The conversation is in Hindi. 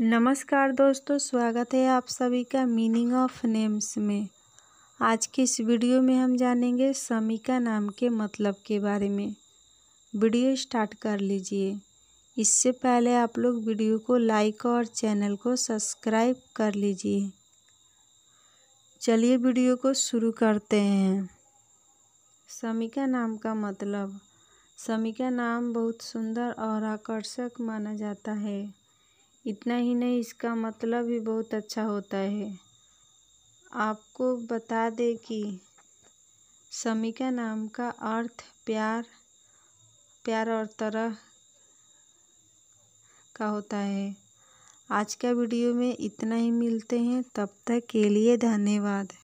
नमस्कार दोस्तों स्वागत है आप सभी का मीनिंग ऑफ नेम्स में आज के इस वीडियो में हम जानेंगे समीका नाम के मतलब के बारे में वीडियो स्टार्ट कर लीजिए इससे पहले आप लोग वीडियो को लाइक और चैनल को सब्सक्राइब कर लीजिए चलिए वीडियो को शुरू करते हैं समीका नाम का मतलब समीका नाम बहुत सुंदर और आकर्षक माना जाता है इतना ही नहीं इसका मतलब भी बहुत अच्छा होता है आपको बता दें कि समीका नाम का अर्थ प्यार प्यार और तरह का होता है आज का वीडियो में इतना ही मिलते हैं तब तक के लिए धन्यवाद